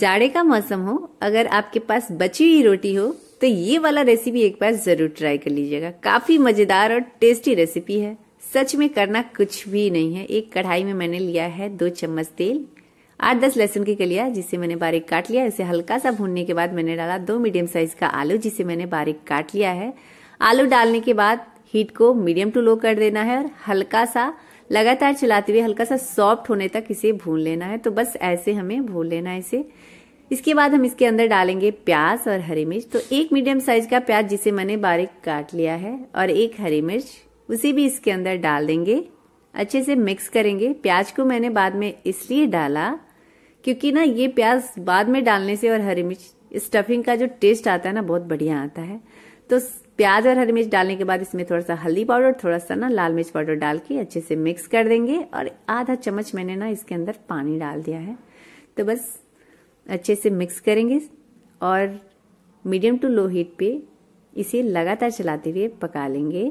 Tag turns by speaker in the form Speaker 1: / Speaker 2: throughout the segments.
Speaker 1: जाड़े का मौसम हो अगर आपके पास बची हुई रोटी हो तो ये वाला रेसिपी एक बार जरूर ट्राई कर लीजिएगा काफी मजेदार और टेस्टी रेसिपी है सच में करना कुछ भी नहीं है एक कढ़ाई में मैंने लिया है दो चम्मच तेल आठ दस लहसुन की कलिया जिसे मैंने बारीक काट लिया इसे हल्का सा भूनने के बाद मैंने डाला दो मीडियम साइज का आलू जिसे मैंने बारीक काट लिया है आलू डालने के बाद हीट को मीडियम टू लो कर देना है और हल्का सा लगातार चलाते हुए हल्का सा सॉफ्ट होने तक इसे भून लेना है तो बस ऐसे हमें भून लेना है इसे इसके बाद हम इसके अंदर डालेंगे प्याज और हरी मिर्च तो एक मीडियम साइज का प्याज जिसे मैंने बारीक काट लिया है और एक हरी मिर्च उसे भी इसके अंदर डाल देंगे अच्छे से मिक्स करेंगे प्याज को मैंने बाद में इसलिए डाला क्योंकि ना ये प्याज बाद में डालने से और हरी मिर्च स्टफिंग का जो टेस्ट आता है ना बहुत बढ़िया आता है तो प्याज और हरी मिर्च डालने के बाद इसमें थोड़ा सा हल्दी पाउडर थोड़ा सा ना लाल मिर्च पाउडर डाल के अच्छे से मिक्स कर देंगे और आधा चम्मच मैंने ना इसके अंदर पानी डाल दिया है तो बस अच्छे से मिक्स करेंगे और मीडियम टू लो हीट पे इसे लगातार चलाते हुए पका लेंगे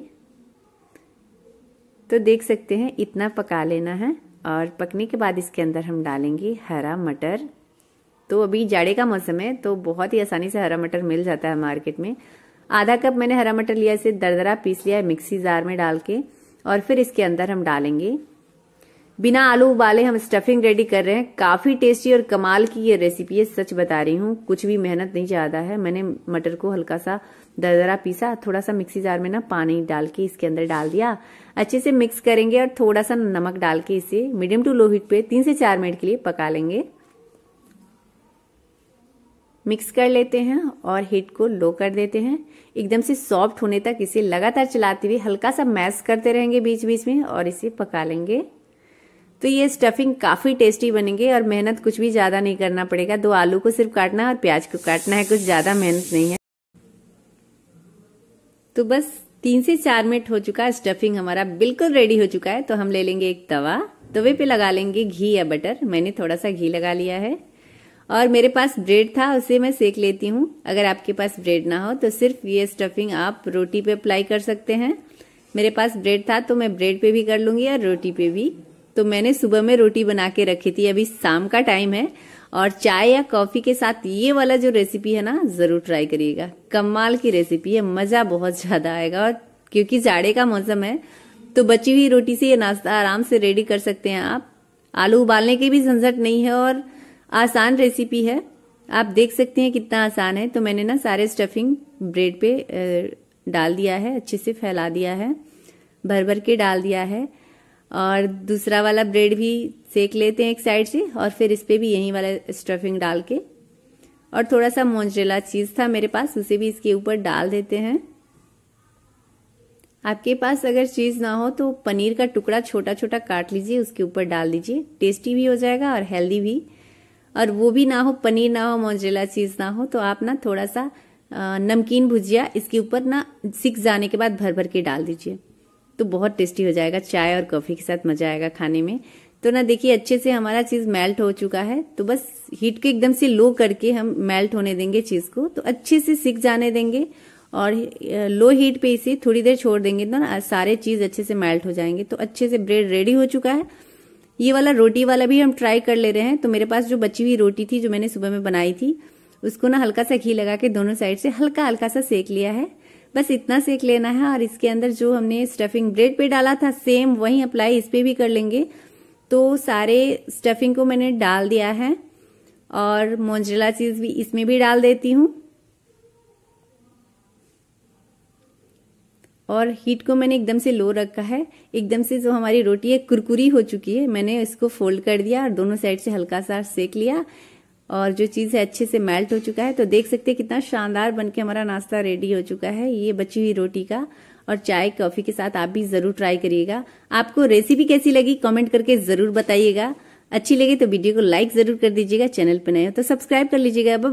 Speaker 1: तो देख सकते हैं इतना पका लेना है और पकने के बाद इसके अंदर हम डालेंगे हरा मटर तो अभी जाड़े का मौसम है तो बहुत ही आसानी से हरा मटर मिल जाता है मार्केट में आधा कप मैंने हरा मटर लिया इसे दरदरा पीस लिया है मिक्सी जार में डाल के और फिर इसके अंदर हम डालेंगे बिना आलू उबाले हम स्टफिंग रेडी कर रहे हैं काफी टेस्टी और कमाल की ये रेसिपी है सच बता रही हूँ कुछ भी मेहनत नहीं ज्यादा है मैंने मटर को हल्का सा दरदरा पीसा थोड़ा सा मिक्सी जार में ना पानी डाल के इसके अंदर डाल दिया अच्छे से मिक्स करेंगे और थोड़ा सा नमक डाल के इसे मीडियम टू लो हीट पे तीन से चार मिनट के लिए पका लेंगे मिक्स कर लेते हैं और हीट को लो कर देते हैं एकदम से सॉफ्ट होने तक इसे लगातार चलाते हुए हल्का सा मैश करते रहेंगे बीच बीच में और इसे पका लेंगे तो ये स्टफिंग काफ़ी टेस्टी बनेंगे और मेहनत कुछ भी ज़्यादा नहीं करना पड़ेगा दो आलू को सिर्फ काटना है और प्याज को काटना है कुछ ज़्यादा मेहनत नहीं है तो बस तीन से चार मिनट हो चुका है स्टफिंग हमारा बिल्कुल रेडी हो चुका है तो हम ले लेंगे एक तवा तवे पे लगा लेंगे घी या बटर मैंने थोड़ा सा घी लगा लिया है और मेरे पास ब्रेड था उसे मैं सेक लेती हूँ अगर आपके पास ब्रेड ना हो तो सिर्फ ये स्टफिंग आप रोटी पे अप्लाई कर सकते हैं मेरे पास ब्रेड था तो मैं ब्रेड पे भी कर लूंगी और रोटी पे भी तो मैंने सुबह में रोटी बना के रखी थी अभी शाम का टाइम है और चाय या कॉफ़ी के साथ ये वाला जो रेसिपी है ना ज़रूर ट्राई करिएगा कमाल की रेसिपी है मज़ा बहुत ज़्यादा आएगा और क्योंकि जाड़े का मौसम है तो बची हुई रोटी से ये नाश्ता आराम से रेडी कर सकते हैं आप आलू उबालने की भी झंझट नहीं है और आसान रेसिपी है आप देख सकते हैं कितना आसान है तो मैंने ना सारे स्टफिंग ब्रेड पे डाल दिया है अच्छे से फैला दिया है भर भर के डाल दिया है और दूसरा वाला ब्रेड भी सेक लेते हैं एक साइड से और फिर इस पर भी यहीं वाला स्टफिंग डाल के और थोड़ा सा मोजरेला चीज़ था मेरे पास उसे भी इसके ऊपर डाल देते हैं आपके पास अगर चीज़ ना हो तो पनीर का टुकड़ा छोटा छोटा काट लीजिए उसके ऊपर डाल दीजिए टेस्टी भी हो जाएगा और हेल्दी भी और वो भी ना हो पनीर ना हो मोजरेला चीज ना हो तो आप ना थोड़ा सा नमकीन भुजिया इसके ऊपर ना सिक जाने के बाद भर भर के डाल दीजिए तो बहुत टेस्टी हो जाएगा चाय और कॉफ़ी के साथ मजा आएगा खाने में तो ना देखिए अच्छे से हमारा चीज़ मेल्ट हो चुका है तो बस हीट को एकदम से लो करके हम मेल्ट होने देंगे चीज़ को तो अच्छे से सिक जाने देंगे और लो हीट पे इसे थोड़ी देर छोड़ देंगे तो ना सारे चीज़ अच्छे से मेल्ट हो जाएंगे तो अच्छे से ब्रेड रेडी हो चुका है ये वाला रोटी वाला भी हम ट्राई कर ले रहे हैं तो मेरे पास जो बची हुई रोटी थी जो मैंने सुबह में बनाई थी उसको ना हल्का सा घी लगा के दोनों साइड से हल्का हल्का सा सेक लिया है बस इतना सेक लेना है और इसके अंदर जो हमने स्टफिंग ब्रेड पे डाला था सेम वही अप्लाई इस पर भी कर लेंगे तो सारे स्टफिंग को मैंने डाल दिया है और मोजरेला चीज़ भी इसमें भी डाल देती हूँ और हीट को मैंने एकदम से लो रखा है एकदम से जो हमारी रोटी है कुरकुरी हो चुकी है मैंने इसको फोल्ड कर दिया और दोनों साइड से हल्का सा सेक लिया और जो चीज़ है अच्छे से मेल्ट हो चुका है तो देख सकते हैं कितना शानदार बन के हमारा नाश्ता रेडी हो चुका है ये बची हुई रोटी का और चाय कॉफ़ी के साथ आप भी ज़रूर ट्राई करिएगा आपको रेसिपी कैसी लगी कमेंट करके ज़रूर बताइएगा अच्छी लगी तो वीडियो को लाइक ज़रूर कर दीजिएगा चैनल पर नए हो तो सब्सक्राइब कर लीजिएगा